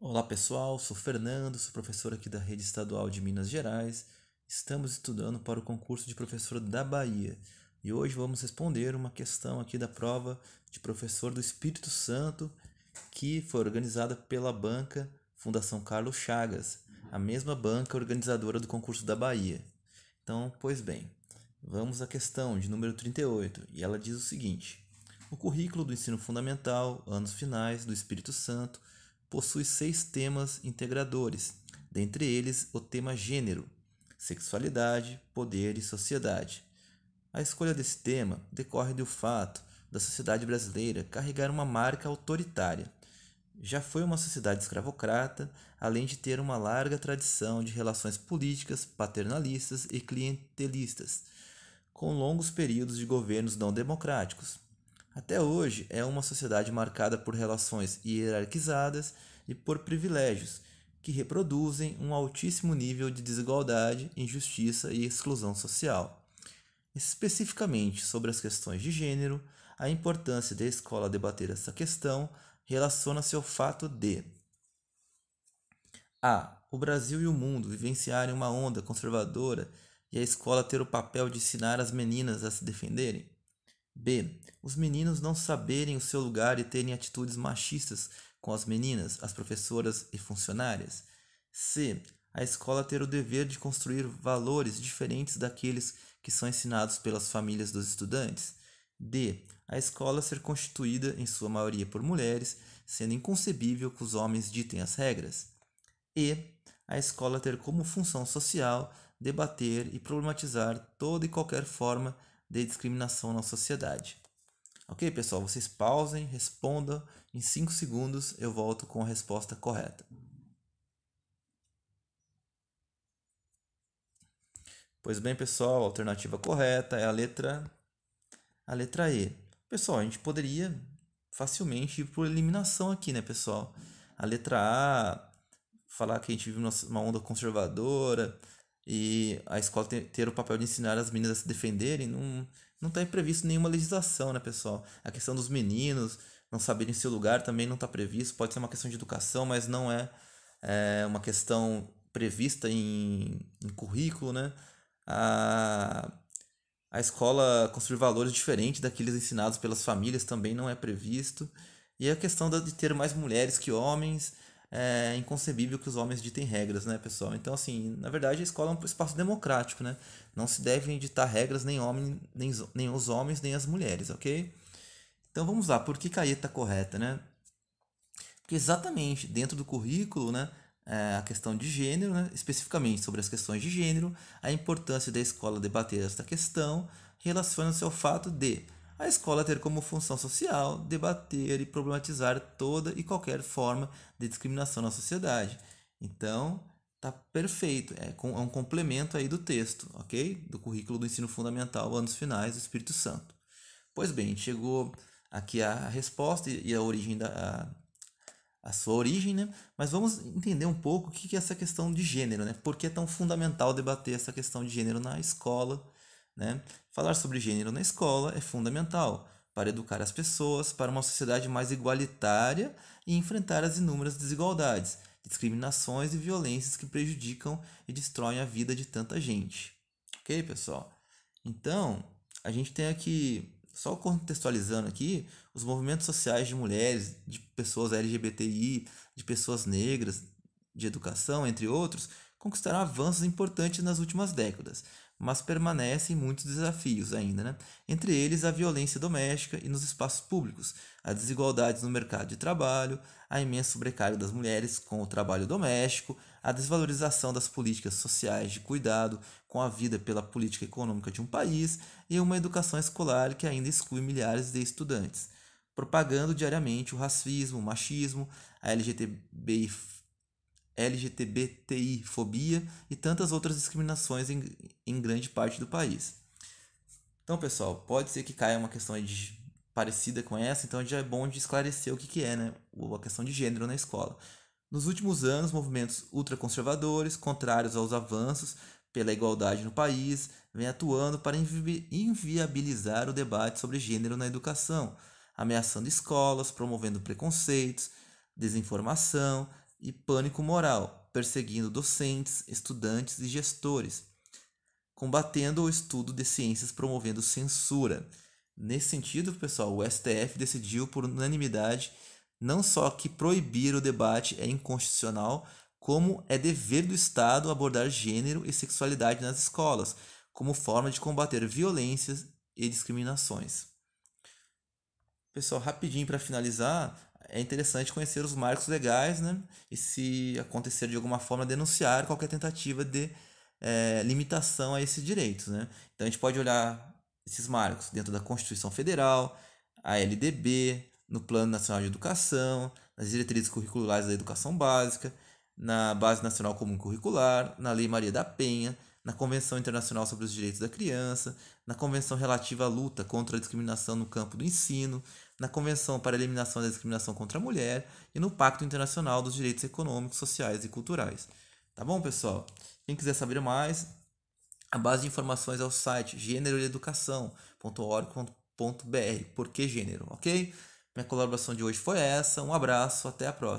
Olá pessoal, sou Fernando, sou professor aqui da Rede Estadual de Minas Gerais. Estamos estudando para o concurso de professor da Bahia e hoje vamos responder uma questão aqui da prova de professor do Espírito Santo que foi organizada pela banca Fundação Carlos Chagas, a mesma banca organizadora do concurso da Bahia. Então, pois bem, vamos à questão de número 38 e ela diz o seguinte: O currículo do ensino fundamental, anos finais do Espírito Santo possui seis temas integradores, dentre eles o tema gênero, sexualidade, poder e sociedade. A escolha desse tema decorre do fato da sociedade brasileira carregar uma marca autoritária. Já foi uma sociedade escravocrata, além de ter uma larga tradição de relações políticas, paternalistas e clientelistas, com longos períodos de governos não democráticos. Até hoje é uma sociedade marcada por relações hierarquizadas e por privilégios, que reproduzem um altíssimo nível de desigualdade, injustiça e exclusão social. Especificamente sobre as questões de gênero, a importância da escola debater essa questão relaciona-se ao fato de a. O Brasil e o mundo vivenciarem uma onda conservadora e a escola ter o papel de ensinar as meninas a se defenderem. B. Os meninos não saberem o seu lugar e terem atitudes machistas com as meninas, as professoras e funcionárias. C. A escola ter o dever de construir valores diferentes daqueles que são ensinados pelas famílias dos estudantes. D. A escola ser constituída, em sua maioria, por mulheres, sendo inconcebível que os homens ditem as regras. E. A escola ter como função social debater e problematizar toda e qualquer forma de de discriminação na sociedade. Ok, pessoal? Vocês pausem, respondam. Em 5 segundos eu volto com a resposta correta. Pois bem, pessoal, a alternativa correta é a letra a letra E. Pessoal, a gente poderia facilmente ir por eliminação aqui, né, pessoal? A letra A falar que a gente vive uma onda conservadora, e a escola ter, ter o papel de ensinar as meninas a se defenderem, não não está previsto nenhuma legislação, né, pessoal? A questão dos meninos não saberem seu lugar também não está previsto. Pode ser uma questão de educação, mas não é, é uma questão prevista em, em currículo, né? A, a escola construir valores diferentes daqueles ensinados pelas famílias também não é previsto. E a questão de ter mais mulheres que homens é inconcebível que os homens ditem regras, né, pessoal? Então, assim, na verdade a escola é um espaço democrático, né? Não se devem ditar regras nem, homem, nem, nem os homens nem as mulheres, ok? Então vamos lá, por que Caeta tá correta, né? Porque exatamente dentro do currículo, né, é, a questão de gênero, né, especificamente sobre as questões de gênero, a importância da escola debater esta questão relaciona-se ao fato de a escola ter como função social debater e problematizar toda e qualquer forma de discriminação na sociedade. Então, tá perfeito, é, é, um complemento aí do texto, ok? Do currículo do ensino fundamental, anos finais do Espírito Santo. Pois bem, chegou aqui a resposta e a origem da. A, a sua origem, né? Mas vamos entender um pouco o que é essa questão de gênero, né? Por que é tão fundamental debater essa questão de gênero na escola né? Falar sobre gênero na escola é fundamental para educar as pessoas para uma sociedade mais igualitária e enfrentar as inúmeras desigualdades, discriminações e violências que prejudicam e destroem a vida de tanta gente. Ok, pessoal? Então, a gente tem aqui, só contextualizando aqui, os movimentos sociais de mulheres, de pessoas LGBTI, de pessoas negras, de educação, entre outros, conquistaram avanços importantes nas últimas décadas mas permanecem muitos desafios ainda, né? entre eles a violência doméstica e nos espaços públicos, as desigualdades no mercado de trabalho, a imensa sobrecarga das mulheres com o trabalho doméstico, a desvalorização das políticas sociais de cuidado com a vida pela política econômica de um país e uma educação escolar que ainda exclui milhares de estudantes, propagando diariamente o racismo, o machismo, a LGTBI LGTBTI fobia e tantas outras discriminações em, em grande parte do país. Então, pessoal, pode ser que caia uma questão de, parecida com essa, então já é bom de esclarecer o que, que é né, a questão de gênero na escola. Nos últimos anos, movimentos ultraconservadores, contrários aos avanços pela igualdade no país, vêm atuando para inviabilizar o debate sobre gênero na educação, ameaçando escolas, promovendo preconceitos, desinformação, e pânico moral, perseguindo docentes, estudantes e gestores, combatendo o estudo de ciências, promovendo censura. Nesse sentido, pessoal, o STF decidiu por unanimidade não só que proibir o debate é inconstitucional, como é dever do Estado abordar gênero e sexualidade nas escolas, como forma de combater violências e discriminações. Pessoal, rapidinho para finalizar, é interessante conhecer os marcos legais, né? E se acontecer de alguma forma, denunciar qualquer tentativa de é, limitação a esses direitos, né? Então a gente pode olhar esses marcos dentro da Constituição Federal, a LDB, no Plano Nacional de Educação, nas diretrizes curriculares da educação básica, na Base Nacional Comum Curricular, na Lei Maria da Penha, na Convenção Internacional sobre os Direitos da Criança, na Convenção Relativa à Luta contra a Discriminação no Campo do Ensino, na Convenção para a Eliminação da Discriminação contra a Mulher e no Pacto Internacional dos Direitos Econômicos, Sociais e Culturais. Tá bom, pessoal? Quem quiser saber mais, a base de informações é o site gêneroeducação.org.br. Por que gênero, ok? Minha colaboração de hoje foi essa. Um abraço, até a próxima.